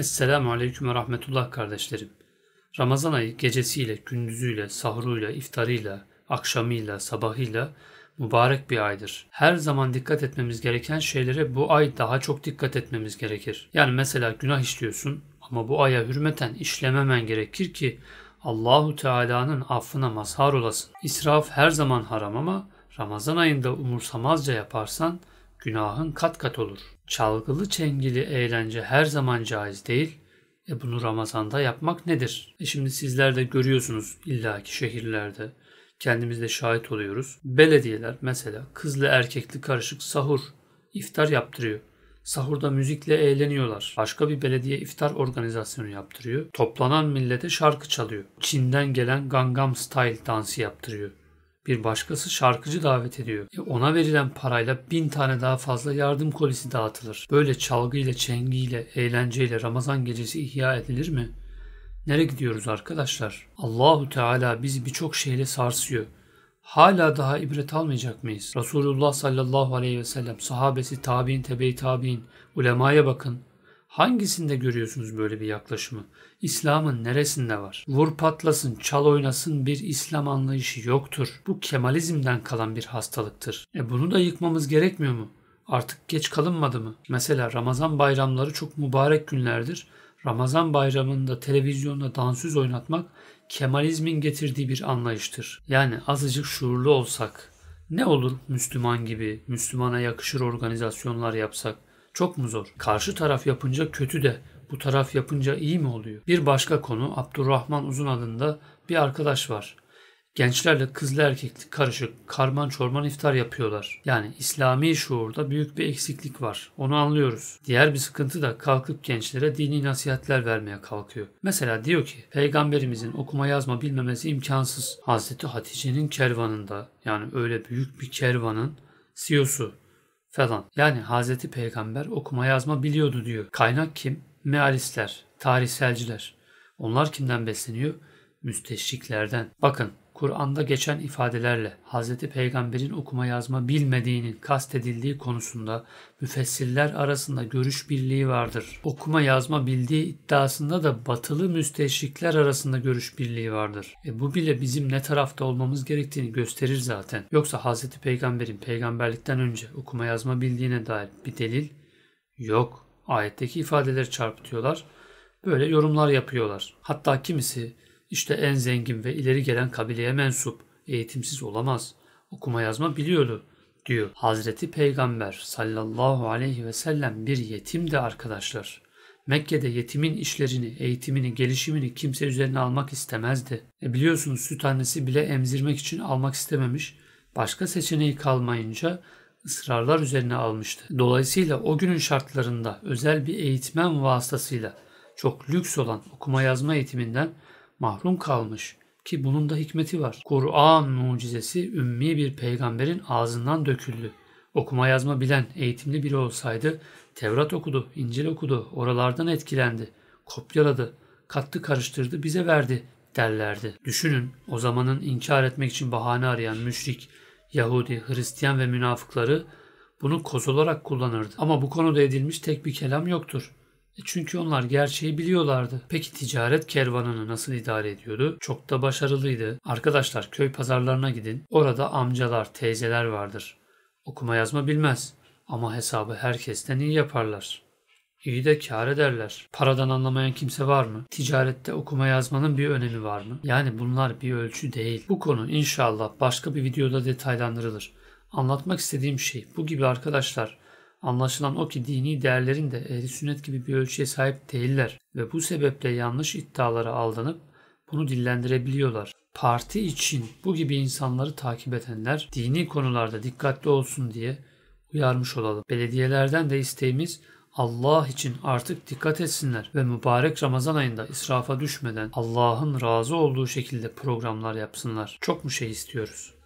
Esselamu Aleyküm ve Rahmetullah kardeşlerim. Ramazan ayı gecesiyle, gündüzüyle, sahuruyla, iftarıyla, akşamıyla, sabahıyla mübarek bir aydır. Her zaman dikkat etmemiz gereken şeylere bu ay daha çok dikkat etmemiz gerekir. Yani mesela günah işliyorsun ama bu aya hürmeten işlememen gerekir ki Allahu Teala'nın affına mazhar olasın. İsraf her zaman haram ama Ramazan ayında umursamazca yaparsan günahın kat kat olur. Çalgılı çengili eğlence her zaman caiz değil. E bunu Ramazan'da yapmak nedir? E şimdi sizler de görüyorsunuz illaki şehirlerde. Kendimiz de şahit oluyoruz. Belediyeler mesela kızlı erkekli karışık sahur, iftar yaptırıyor. Sahurda müzikle eğleniyorlar. Başka bir belediye iftar organizasyonu yaptırıyor. Toplanan millete şarkı çalıyor. Çin'den gelen Gangnam Style dansı yaptırıyor. Bir başkası şarkıcı davet ediyor. E ona verilen parayla bin tane daha fazla yardım kolisi dağıtılır. Böyle çalgıyla, çengiyle, eğlenceyle Ramazan gecesi ihya edilir mi? Nereye gidiyoruz arkadaşlar? Allahu Teala bizi birçok şeyle sarsıyor. Hala daha ibret almayacak mıyız? Resulullah sallallahu aleyhi ve sellem, sahabesi, tabi'in, tebe-i tabi'in, ulemaya bakın. Hangisinde görüyorsunuz böyle bir yaklaşımı? İslam'ın neresinde var? Vur patlasın, çal oynasın bir İslam anlayışı yoktur. Bu Kemalizmden kalan bir hastalıktır. E bunu da yıkmamız gerekmiyor mu? Artık geç kalınmadı mı? Mesela Ramazan bayramları çok mübarek günlerdir. Ramazan bayramında televizyonda dansöz oynatmak Kemalizmin getirdiği bir anlayıştır. Yani azıcık şuurlu olsak ne olur Müslüman gibi, Müslümana yakışır organizasyonlar yapsak, çok mu zor? Karşı taraf yapınca kötü de bu taraf yapınca iyi mi oluyor? Bir başka konu Abdurrahman Uzun adında bir arkadaş var. Gençlerle kızla erkekli karışık karman çorman iftar yapıyorlar. Yani İslami şuurda büyük bir eksiklik var. Onu anlıyoruz. Diğer bir sıkıntı da kalkıp gençlere dini nasihatler vermeye kalkıyor. Mesela diyor ki peygamberimizin okuma yazma bilmemesi imkansız. Hazreti Hatice'nin kervanında yani öyle büyük bir kervanın CEO'su falan. Yani Hz. Peygamber okuma yazma biliyordu diyor. Kaynak kim? Mealistler, tarihselciler. Onlar kimden besleniyor? Müsteşriklerden. Bakın Kur'an'da geçen ifadelerle Hz. Peygamber'in okuma yazma bilmediğinin kastedildiği konusunda müfessirler arasında görüş birliği vardır. Okuma yazma bildiği iddiasında da batılı müsteşrikler arasında görüş birliği vardır. E bu bile bizim ne tarafta olmamız gerektiğini gösterir zaten. Yoksa Hz. Peygamber'in peygamberlikten önce okuma yazma bildiğine dair bir delil yok. Ayetteki ifadeleri çarpıtıyorlar. Böyle yorumlar yapıyorlar. Hatta kimisi işte en zengin ve ileri gelen kabileye mensup, eğitimsiz olamaz, okuma yazma biliyordu diyor. Hazreti Peygamber sallallahu aleyhi ve sellem bir yetim de arkadaşlar. Mekke'de yetimin işlerini, eğitimini, gelişimini kimse üzerine almak istemezdi. E biliyorsunuz süt annesi bile emzirmek için almak istememiş. Başka seçeneği kalmayınca ısrarlar üzerine almıştı. Dolayısıyla o günün şartlarında özel bir eğitmen vasıtasıyla çok lüks olan okuma yazma eğitiminden mahrum kalmış ki bunun da hikmeti var. Kur'an mucizesi ümmi bir peygamberin ağzından döküldü. Okuma yazma bilen, eğitimli biri olsaydı Tevrat okudu, İncil okudu, oralardan etkilendi, kopyaladı, kattı karıştırdı bize verdi derlerdi. Düşünün o zamanın inkar etmek için bahane arayan müşrik, Yahudi, Hristiyan ve münafıkları bunu koz olarak kullanırdı. Ama bu konuda edilmiş tek bir kelam yoktur. E, çünkü onlar gerçeği biliyorlardı. Peki ticaret kervanını nasıl idare ediyordu? Çok da başarılıydı. Arkadaşlar köy pazarlarına gidin. Orada amcalar, teyzeler vardır. Okuma yazma bilmez ama hesabı herkesten iyi yaparlar. İyi de kar ederler. Paradan anlamayan kimse var mı? Ticarette okuma yazmanın bir önemi var mı? Yani bunlar bir ölçü değil. Bu konu inşallah başka bir videoda detaylandırılır. Anlatmak istediğim şey bu gibi arkadaşlar Anlaşılan o ki dini değerlerin de ehli sünnet gibi bir ölçüye sahip değiller ve bu sebeple yanlış iddialara aldanıp bunu dillendirebiliyorlar. Parti için bu gibi insanları takip edenler dini konularda dikkatli olsun diye uyarmış olalım. Belediyelerden de isteğimiz Allah için artık dikkat etsinler ve mübarek Ramazan ayında israfa düşmeden Allah'ın razı olduğu şekilde programlar yapsınlar. Çok mu şey istiyoruz?